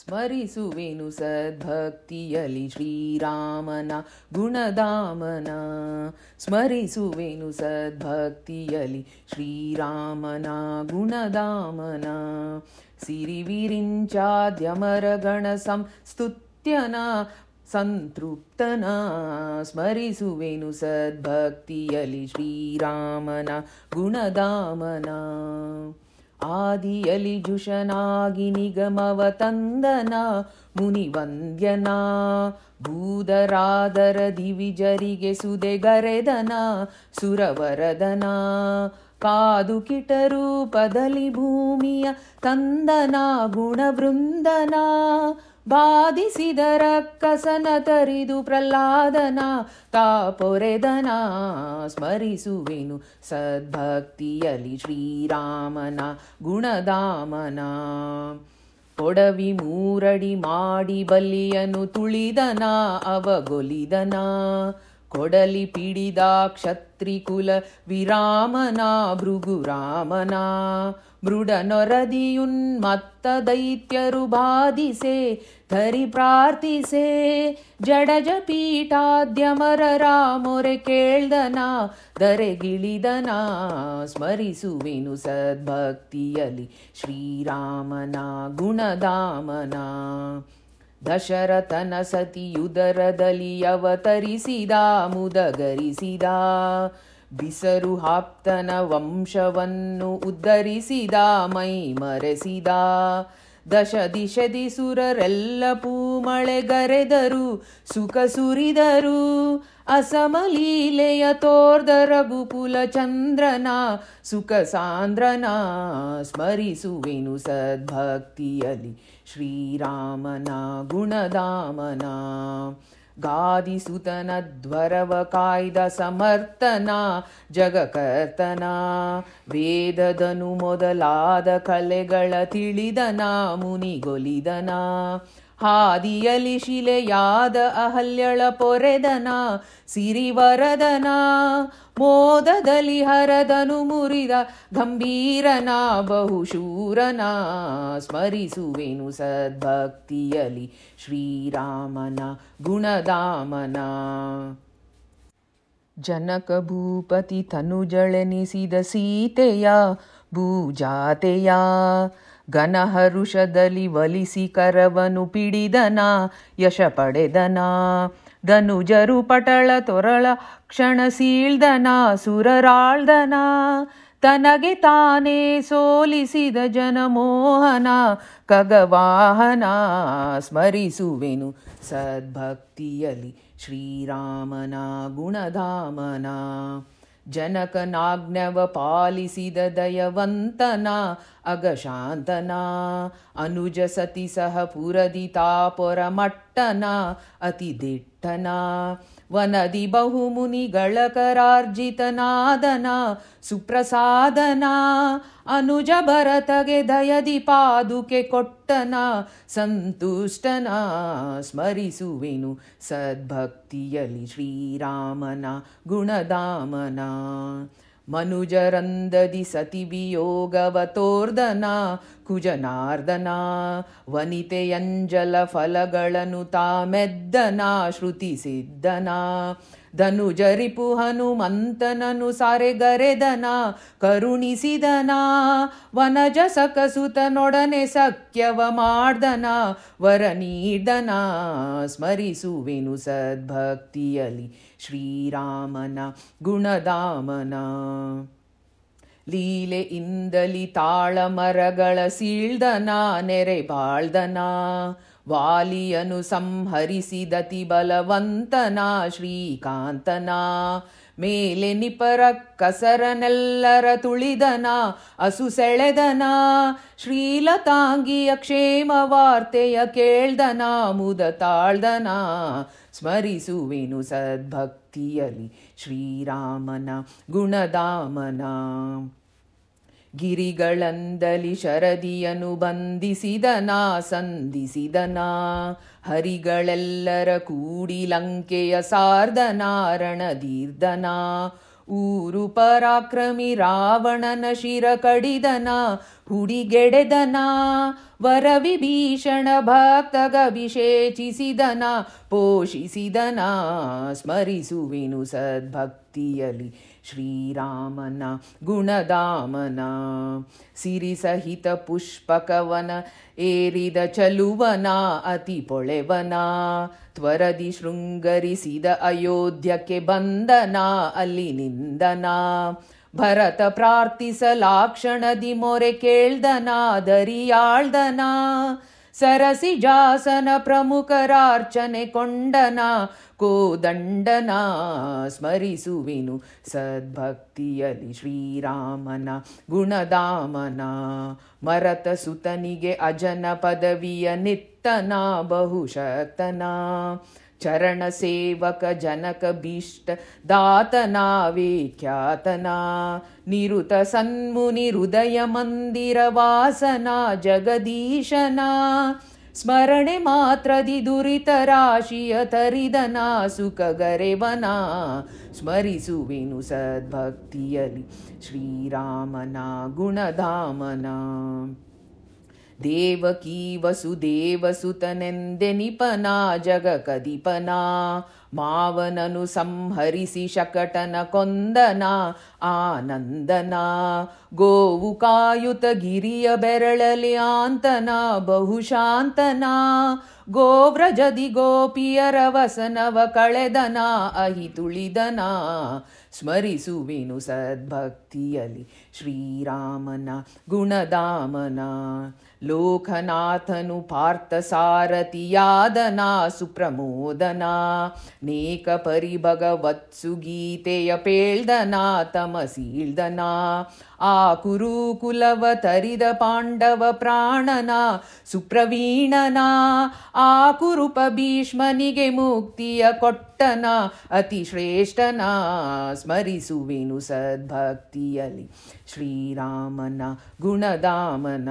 स्मरिसु वेणुसद्भक्ति अलि श्रीरामना गुणदामना स्मरिसु वेणुसद्भक्ति अलि श्रीरामना गुणदामना सिरिविरिञ्चाद्यमरगणसंस्तुत्यना सन्तृप्तना स्मरिसु वेणुसद्भक्ति अलि श्रीरामना गुणदामना ಆದಿಯಲಿ ಜುಷನಾಗಿ ನಿಗಮವ ತಂದನ ಮುನಿವಂದ್ಯನ ಭೂದರಾದರ ದಿವಿಜರಿಗೆ ಸುದೆಗರೆದನ ಸುರವರದನ ಕಾದು ಪದಲಿ ಭೂಮಿಯ ತಂದನ ಗುಣವೃಂದನಾ ಬಾಧಿಸಿದರ ಕಸನ ತರಿದು ಪ್ರಹ್ಲಾದನ ತಾಪೊರೆದನ ಸ್ಮರಿಸುವೆನು ಸದ್ಭಕ್ತಿಯಲಿ ಶ್ರೀರಾಮನ ಗುಣದಾಮನ ಕೊಡವಿ ಮೂರಡಿ ಮಾಡಿ ಬಲಿಯನು ತುಳಿದನ ಅವಗೊಲಿದನ ಕೊಡಲಿ ಪಿಡಿದ ಕ್ಷತ್ರಿಕುಲ ವಿರಾಮನ ಭೃಗುರಾಮನ ಮೃಡನೊರದಿಯುನ್ಮತ್ತ ದೈತ್ಯರು ಬಾಧಿಸೆ ಧರಿ ಪ್ರಾರ್ಥಿಸೆ ಜಡಜ ಪೀಠಾದ್ಯಮರರ ಮೊರೆ ಕೇಳ್ದನ ದರೆಗಿಳಿದನ ಸ್ಮರಿಸುವೆನು ಸದ್ಭಕ್ತಿಯಲಿ ಶ್ರೀರಾಮನ ಗುಣಧಾಮನ ದಶರಥನ ಸತಿಯುದರದಲ್ಲಿ ಅವತರಿಸಿದ ಮುದಗರಿಸಿದ ಬಿಸರು ಹಾಪ್ತನ ವಂಶವನ್ನು ಉದ್ಧರಿಸಿದ ಮೈ ಮರೆಸಿದ ದಶ ದಿಶದಿ ಸುರರೆಲ್ಲ ಸುಖ ಸುರಿದರು ಅಸಮಲೀಲೆಯ ತೋರ್ದ ರಘುಕುಲ ಚಂದ್ರನ ಸುಖ ಸಾಂದ್ರನ ಸ್ಮರಿಸುವೆನು ಸದ್ಭಕ್ತಿಯಲ್ಲಿ ಶ್ರೀರಾಮನ ಗುಣದಾಮನ ಗಾದಿಸುತನ ಧ್ವರವ ಕಾಯ್ದ ಸಮರ್ಥನ ಜಗಕರ್ತನ ವೇದದನು ಮೊದಲಾದ ಕಲೆಗಳ ತಿಳಿದನ ಮುನಿಗೊಲಿದನ ಹಾದಿಯಲಿ ಶಿಲೆಯಾದ ಅಹಲ್ಯಳ ಪೊರೆದನ ಸಿರಿವರದನ ಮೋದದಲ್ಲಿ ಹರದನು ಮುರಿದ ಗಂಭೀರನ ಬಹುಶೂರನ ಸ್ಮರಿಸುವೆನು ಸದ್ಭಕ್ತಿಯಲಿ ಶ್ರೀರಾಮನ ಗುಣದಾಮನ ಜನಕ ಭೂಪತಿ ತನುಜಳೆನಿಸಿದ ಸೀತೆಯ ಭೂಜಾತೆಯ ಘನಹರುಷದಲ್ಲಿ ವಲಿಸಿ ಕರವನು ಪಿಡಿದನ ಯಶ ಪಡೆದನ ಧನುಜರು ಪಟಳ ತೊರಳ ಕ್ಷಣ ಸೀಳ್ದನ ಸುರರಾಳ್ದನ ತನಗೆ ತಾನೇ ಸೋಲಿಸಿದ ಜನಮೋಹನ ಕಗವಾಹನ ಸ್ಮರಿಸುವೆನು ಸದ್ಭಕ್ತಿಯಲಿ ಶ್ರೀರಾಮನ ಗುಣಧಾಮನ ಜನಕನಾಜ್ಞವ ಪಾಲಿಸಿದ ದಯವಂತನ ಅಗಶಾಂತನ ಅನುಜ ಸತಿ ಸಹ ಪುರದಿ ತಾಪೊರ ಮಟ್ಟನ ಅತಿ ದಿಟ್ಟನ ವನದಿ ಕರಾರ್ಜಿತನಾದನ ಸುಪ್ರಸಾದನ ಅನುಜ ಭರತಗೆ ದಯದಿ ಪಾದುಕೆ ಕೊಟ್ಟನ ಸಂತುಷ್ಟನ ಸ್ಮರಿಸುವೆನು ಸದ್ಭಕ್ತಿಯಲಿ ಶ್ರೀರಾಮನ ಗುಣದಾಮನ ಮನುಜರಂದದಿ ಸತಿವಿಯೋಗವತೋರ್ಧನ ಕುಜನಾರ್ದನ ವನಿತೆಯಂಜಲ ಫಲಗಳನ್ನು ತಾಮೆದ್ದನ ಶ್ರುತಿ ಸಿದ್ಧನಾ ಧನು ಜರಿಪು ಹನುಮಂತನನು ಸಾರೆಗರೆದನ ಕರುಣಿಸಿದನ ವನಜ ಸಕಸುತನೊಡನೆ ಸಖ್ಯವ ಮಾಡ್ದನ ವರ ನೀಡ್ದನ ಸ್ಮರಿಸುವೆನು ಸದ್ಭಕ್ತಿಯಲಿ ಶ್ರೀರಾಮನ ಗುಣದಾಮನ ಲೀಲೆ ಇಂದಲಿ ತಾಳ ಮರಗಳ ಸೀಳ್ದನ ನೆರೆ ಬಾಳ್ದನ ವಾಲಿಯನು ಸಂಹರಿಸಿದತಿ ಬಲವಂತನ ಶ್ರೀಕಾಂತನ ಮೇಲೆ ನಿಪರ ಕಸರನೆಲ್ಲರ ತುಳಿದನ ಅಸು ಸೆಳೆದನ ಶ್ರೀಲತಾಂಗಿಯ ಕ್ಷೇಮ ವಾರ್ತೆಯ ಕೇಳ್ದನ ಮುದ ತಾಳ್ದನ ಸ್ಮರಿಸುವೆನು ಸದ್ಭಕ್ತಿಯಲಿ ಶ್ರೀರಾಮನ ಗುಣದಾಮನ ಗಿರಿಗಳಂದಲಿ ಶರದಿಯನು ಬಂಧಿಸಿದನಾ ಸಂಧಿಸಿದನಾ ಹರಿಗಳೆಲ್ಲರ ಕೂಡಿ ಲಂಕೆಯ ಸಾರ್ಧನಾರಣ ದೀರ್ಧನಾ ಊರು ಪರಾಕ್ರಮಿ ರಾವಣನ ಶಿರ ಕಡಿದನ ಹುಡಿಗೆಡೆದನ ವರವಿಭೀಷಣ ಭಕ್ತ ವಿಶೇಷಿಸಿದನ ಪೋಷಿಸಿದನ ಸ್ಮರಿಸುವಿನು ಸದ್ಭಕ್ತಿಯಲಿ ಶ್ರೀರಾಮನ ಗುಣಧಾಮನ ಸಿರಿಸಹಿತ ಪುಷ್ಪಕವನ ಏರಿದ ಚಲುವನ ಅತಿ ಪೊಳೆವನ ತ್ವರದಿ ಶೃಂಗರಿಸಿದ ಅಯೋಧ್ಯಕ್ಕೆ ಬಂದನ ಅಲ್ಲಿ ನಿಂದನ ಭರತ ಪ್ರಾರ್ಥಿಸಲಾಕ್ಷಣದಿ ಮೊರೆ ಕೇಳ್ದನ ದರಿಯಾಳ್ದನಾ ಸರಸಿ ಜಾಸನ ಪ್ರಮುಖರಾರ್ಚನೆ ಕೊಂಡನ ಕೋದಂಡನ ಸ್ಮರಿಸುವಿನು ಸದ್ಭಕ್ತಿಯಲ್ಲಿ ಶ್ರೀರಾಮನ ಗುಣದಾಮನ ಮರತ ಸುತನಿಗೆ ಅಜನ ಪದವಿಯ ನಿತ್ತನ ಬಹುಶತನ चरण सेवक जगदीशना स्मरणे मात्रदि दुरितराशियतरिदना सुखगरेवना स्मरिसु विनु सद्भक्तियलि श्रीरामना गुणधामना ದೇವಕೀ ವಸುದೇವಸುತನೆಂದೆನಿಪನಾ ಜಗ ಕದಿಪನಾ ಮಾವನನು ಸಂಹರಿಸಿ ಶಕಟನ ಕೊಂದನ ಆನಂದನ ಗೋವು ಕಾಯುತ ಗಿರಿಯ ಬೆರಳಲಿ ಆಂತನ ಬಹುಶಾಂತನ ಗೋವ್ರಜದಿ ಗೋಪಿಯರ ವಸನವ ಕಳೆದನ ಅಹಿ ತುಳಿದನ ಸ್ಮರಿಸುವಿನು ಸದ್ಭಕ್ತಿಯಲಿ ಶ್ರೀರಾಮನ ಗುಣದಾಮನ ಲೋಕನಾಥನು ಪಾರ್ಥಸಾರಥಿಯಾದನಾ ಸುಪ್ರಮೋದನಾ ನೇಕ ಪರಿಭಗವತ್ಸು ಗೀತೆಯ ಪೇಳ್ದನಾ ತಮಸೀಳ್ದನಾ ಆ ಕುರುಕುಲವ ತರಿದ ಪಾಂಡವ ಪ್ರಾಣನ ಸುಪ್ರವೀಣನ ಆ ಕುರುಪ ಭೀಷ್ಮನಿಗೆ ಮುಕ್ತಿಯ ಕೊಟ್ಟನ ಅತಿ ಶ್ರೇಷ್ಠನ ಸ್ಮರಿಸುವೆನು ಸದ್ಭಕ್ತಿಯಲ್ಲಿ ಶ್ರೀರಾಮನ ಗುಣದಾಮನ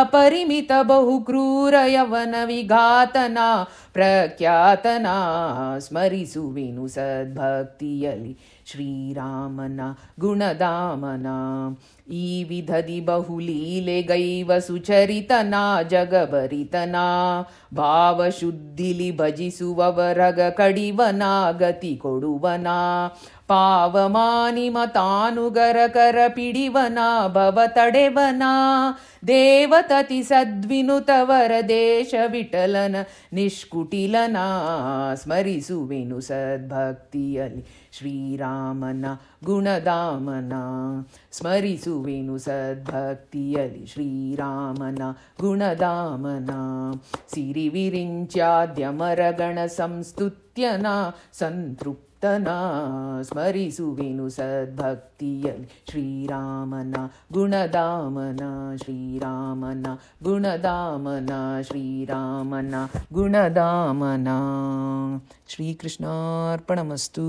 अपरिमित बहु विघातना प्रख्यातना स्मरिसु वेनु सद्भक्ति श्रीरामना गुणदामना ईविधदि बहुलीले गैव सुचरितना जगभरितना भावशुद्धिलि कडिवना गति कोडुवना पावमानिमतानुगरकरपिडिवना भवतडेवना देवतति सद्विनुत विटलन निष्कुटिलना स्मरिसु वेणुसद्भक्ति अलि श्रीरामन गुणदामना स्मरिसु वेणुसद्भक्ति अलि श्रीरामन गुणदामना सिरिविरिञ्च्याद्यमरगणसंस्तुत्यना न ಸ್ಮರಿಸುವೆನು ಸದ್ಭಕ್ತಿಯಲ್ಲಿ ಶ್ರೀರಾಮನ ಗುಣದಾಮನ ಶ್ರೀರಾಮನ ಗುಣದಾಮನ ಶ್ರೀರಾಮನ ಗುಣದಾಮನ श्रीकृष्णार्पणमस्तु